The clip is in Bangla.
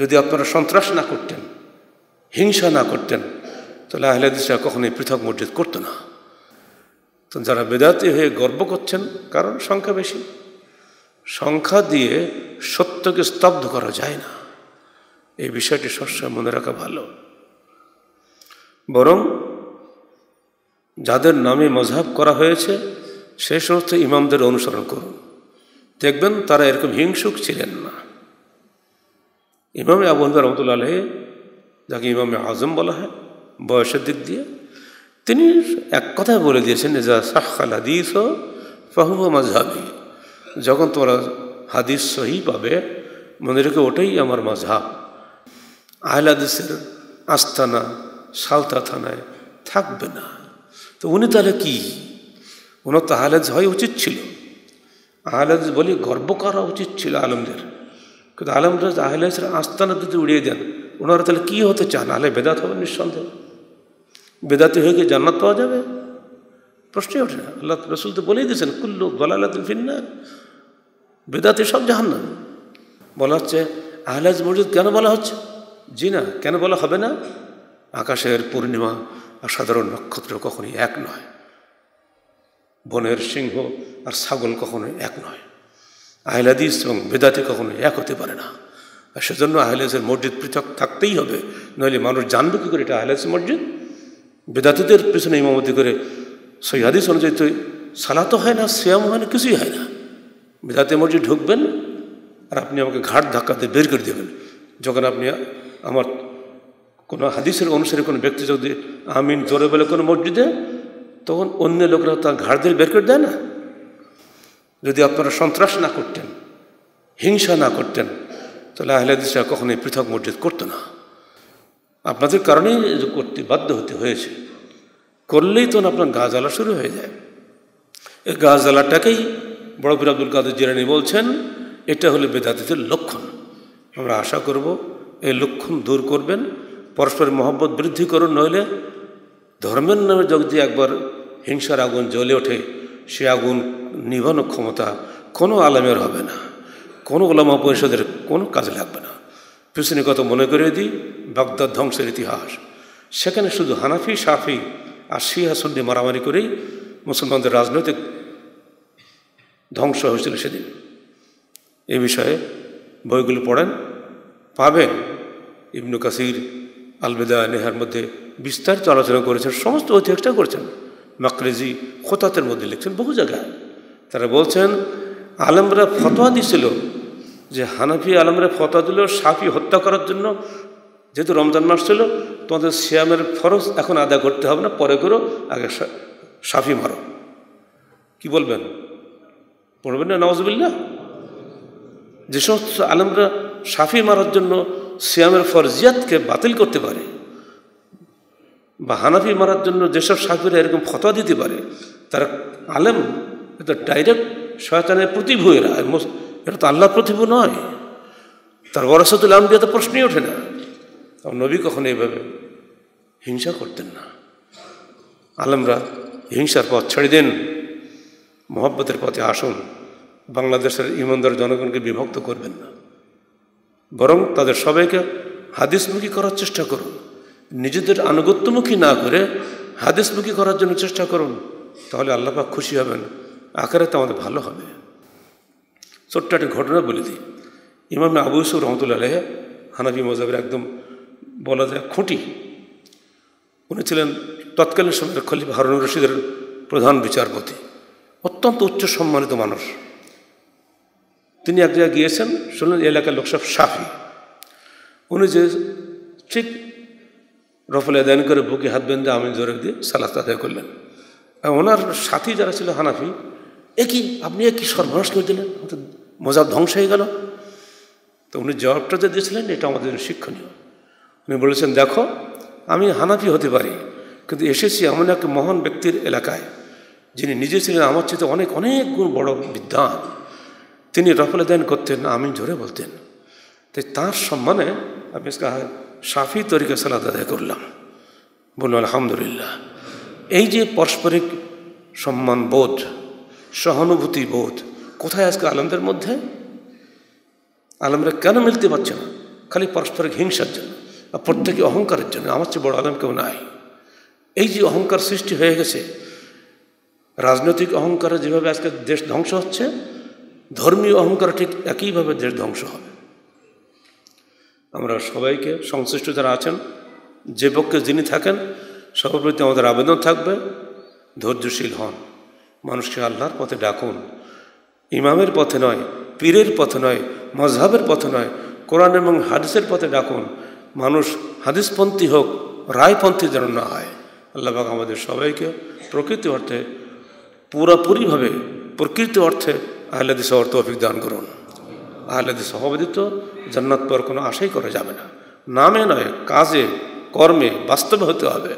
যদি আপনারা সন্ত্রাস না করতেন হিংসা না করতেন তাহলে আহলেদিসরা কখনোই পৃথক মসজিদ করতো না তো যারা বেদাতি হয়ে গর্ব করছেন কারণ সংখ্যা বেশি সংখ্যা দিয়ে সত্যকে স্তব্ধ করা যায় না এই বিষয়টি সবসময় মনে রাখা ভালো বরং যাদের নামে মজাব করা হয়েছে সেই সমস্ত ইমামদের অনুসরণ করুন দেখবেন তারা এরকম হিংসুক ছিলেন না ইমাম আবু হানিফা রহমতুল্লা আলহী যাকে ইমামে আজম বলা হয় বয়সের দিক দিয়ে তিনি এক কথায় বলে দিয়েছেন যা সাক্ষাল হাদিস ও ফাহুয়া যখন তোমরা হাদিস সহি পাবে মনে রেখে ওটাই আমার মাঝহাব আহল হাদিসের আস্তানা সালতা থানায় থাকবে না তো উনি তাহলে কি ওনার তো আহলাদ হয় উচিত ছিল আহলাদ বলি গর্ব করা উচিত ছিল আলমদের কিন্তু আলমরা আহলে ইসলাম আস্তানা যদি উড়িয়ে দেন ওনারা তাহলে কী হতে চান আহলে বেদাত হবে নিঃসন্দেহ বেদাতি হয়ে গিয়ে জান্নাত পাওয়া যাবে প্রশ্নই ওঠে না আল্লাহ রসুল তো বলেই দিয়েছেন কুল্লু গলালাতুল ফিন্না বেদাতি সব না বলা হচ্ছে আহলাজ মসজিদ কেন বলা হচ্ছে জি না কেন বলা হবে না আকাশের পূর্ণিমা আর সাধারণ নক্ষত্র কখনই এক নয় বনের সিংহ আর ছাগল কখনোই এক নয় আহলাদিস এবং বেদাতে কখনো এক হতে পারে না আর সেজন্য আহলাদিসের মসজিদ পৃথক থাকতেই হবে নইলে মানুষ জানবে কী করে এটা আহলাদিস মসজিদ বেদাতিদের পিছনে ইমামতি করে সেই হাদিস অনুযায়ী তো সালাতও হয় না শ্যাম হয় না কিছুই হয় না বেদাতে মসজিদ ঢুকবেন আর আপনি আমাকে ঘাট ধাক্কাতে বের করে দেবেন যখন আপনি আমার কোনো হাদিসের অনুসারে কোনো ব্যক্তি যদি আমিন জোরে বলে কোনো মসজিদে তখন অন্য লোকরা তার ঘাট দিয়ে বের করে দেয় না যদি আপনারা সন্ত্রাস না করতেন হিংসা না করতেন তাহলে আহলাদিসরা কখনোই পৃথক মসজিদ করতো না আপনাদের কারণেই করতে বাধ্য হতে হয়েছে করলেই তো আপনার গা জ্বালা শুরু হয়ে যায় এই গা জ্বালাটাকেই বড়পীর আব্দুল কাদের জিরানি বলছেন এটা হলো বেদাতিদের লক্ষণ আমরা আশা করব এই লক্ষণ দূর করবেন পরস্পরের মহব্বত বৃদ্ধি করুন নইলে ধর্মের নামে যদি একবার হিংসার আগুন জ্বলে ওঠে সে আগুন নিভানো ক্ষমতা কোনো আলামের হবে না কোনো ওলামা পরিষদের কোনো কাজে লাগবে না পিছনে কত মনে করিয়ে দিই বাগদাদ ধ্বংসের ইতিহাস সেখানে শুধু হানাফি সাফি আর শিয়া সুন্নি মারামারি করেই মুসলমানদের রাজনৈতিক ধ্বংস হয়েছিল সেদিন এ বিষয়ে বইগুলো পড়েন পাবেন ইবনু কাসির আলবেদা নেহার মধ্যে বিস্তারিত আলোচনা করেছেন সমস্ত ঐতিহাসটা করেছেন মাকরেজি খোতাতের মধ্যে লিখছেন বহু জায়গায় তারা বলছেন আলমরা ফতোয়া দিছিল যে হানাফি আলমরা ফতোয়া দিল সাফি হত্যা করার জন্য যেহেতু রমজান মাস ছিল তোমাদের শ্যামের ফরজ এখন আদায় করতে হবে না পরে করো আগে সাফি মারো কি বলবেন পড়বেন না নওয়াজবিল্লা যে সমস্ত আলমরা সাফি মারার জন্য শ্যামের ফরজিয়াতকে বাতিল করতে পারে বা হানাফি মারার জন্য যেসব সাকিরা এরকম ফতোয়া দিতে পারে তারা আলেম এটা ডাইরেক্ট শয়তানের প্রতিভু এরা এটা তো আল্লাহ প্রতিভু নয় তার ওরাসাতুল আমদিয়া তো প্রশ্নই ওঠে না নবী কখনো এইভাবে হিংসা করতেন না আলমরা হিংসার পথ ছেড়ে দেন মহব্বতের পথে আসুন বাংলাদেশের ইমানদার জনগণকে বিভক্ত করবেন না বরং তাদের সবাইকে হাদিসমুখী করার চেষ্টা করুন নিজেদের আনুগত্যমুখী না করে হাদিসমুখী করার জন্য চেষ্টা করুন তাহলে আল্লাপাক খুশি হবেন আকারে তো আমাদের ভালো হবে ছোট্ট একটা ঘটনা বলে দিই ইমাম আবু ইসুর রহমতুল্লাহ আলহে হানাবি মজাবের একদম বলা যায় খুঁটি উনি ছিলেন তৎকালীন সময় খলিফ হারুন রশিদের প্রধান বিচারপতি অত্যন্ত উচ্চ সম্মানিত মানুষ তিনি এক জায়গায় গিয়েছেন শুনলেন এলাকার লোক সাফি উনি যে ঠিক রফলে দেন করে বুকে হাত বেঁধে আমি জোরে দিয়ে সালাত আদায় করলেন ওনার সাথী যারা ছিল হানাফি একই আপনি একই সর্বনাশ করে দিলেন আমাদের মজা ধ্বংস হয়ে গেল তো উনি জবাবটা যে দিয়েছিলেন এটা আমাদের জন্য শিক্ষণীয় উনি বলেছেন দেখো আমি হানাফি হতে পারি কিন্তু এসেছি এমন এক মহান ব্যক্তির এলাকায় যিনি নিজে ছিলেন আমার চেয়ে অনেক অনেক গুণ বড় বিদ্যান তিনি রফলে দেন করতেন আমি জোরে বলতেন তাই তাঁর সম্মানে আপনি সাফি তরিকা সালাদ আদায় করলাম বলল আলহামদুলিল্লাহ এই যে পারস্পরিক সম্মান বোধ সহানুভূতি বোধ কোথায় আজকে আলমদের মধ্যে আলমরা কেন মিলতে পারছে না খালি পারস্পরিক হিংসার জন্য আর প্রত্যেকে অহংকারের জন্য আমার চেয়ে বড় আলম কেউ নাই এই যে অহংকার সৃষ্টি হয়ে গেছে রাজনৈতিক অহংকারে যেভাবে আজকে দেশ ধ্বংস হচ্ছে ধর্মীয় অহংকার ঠিক একইভাবে দেশ ধ্বংস হবে আমরা সবাইকে সংশ্লিষ্ট যারা আছেন যে পক্ষে যিনি থাকেন সবার প্রতি আমাদের আবেদন থাকবে ধৈর্যশীল হন মানুষকে আল্লাহর পথে ডাকুন ইমামের পথে নয় পীরের পথে নয় মজহাবের পথে নয় কোরআন এবং হাদিসের পথে ডাকুন মানুষ হাদিসপন্থী হোক রায়পন্থী যেন না হয় আল্লাহবাক আমাদের সবাইকে প্রকৃত অর্থে পুরাপুরিভাবে প্রকৃত অর্থে আহ্লাদিস অর্থ অভিজ্ঞান করুন আহলেদিস অবদিত জান্নাত পর কোনো আশাই করা যাবে না নামে নয় কাজে কর্মে বাস্তবে হতে হবে